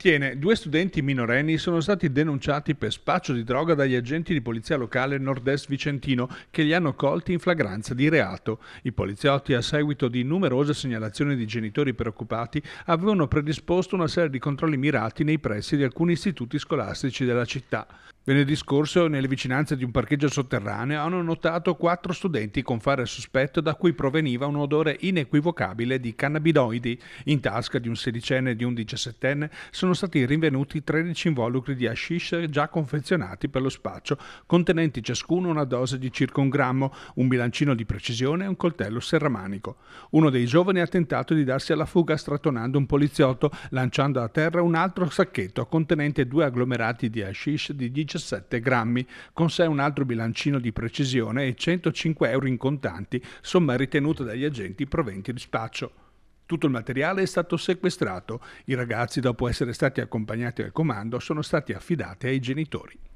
Tiene, due studenti minorenni sono stati denunciati per spaccio di droga dagli agenti di polizia locale nord-est vicentino che li hanno colti in flagranza di reato. I poliziotti, a seguito di numerose segnalazioni di genitori preoccupati, avevano predisposto una serie di controlli mirati nei pressi di alcuni istituti scolastici della città. Venerdì scorso, nelle vicinanze di un parcheggio sotterraneo, hanno notato quattro studenti con fare sospetto da cui proveniva un odore inequivocabile di cannabinoidi. In tasca di un sedicenne e di un diciassettenne sono stati rinvenuti 13 involucri di hashish già confezionati per lo spaccio, contenenti ciascuno una dose di circa un grammo, un bilancino di precisione e un coltello serramanico. Uno dei giovani ha tentato di darsi alla fuga stratonando un poliziotto, lanciando a terra un altro sacchetto contenente due agglomerati di hashish di 17 17 grammi, con sé un altro bilancino di precisione e 105 euro in contanti, somma ritenuta dagli agenti proventi di spaccio. Tutto il materiale è stato sequestrato. I ragazzi, dopo essere stati accompagnati al comando, sono stati affidati ai genitori.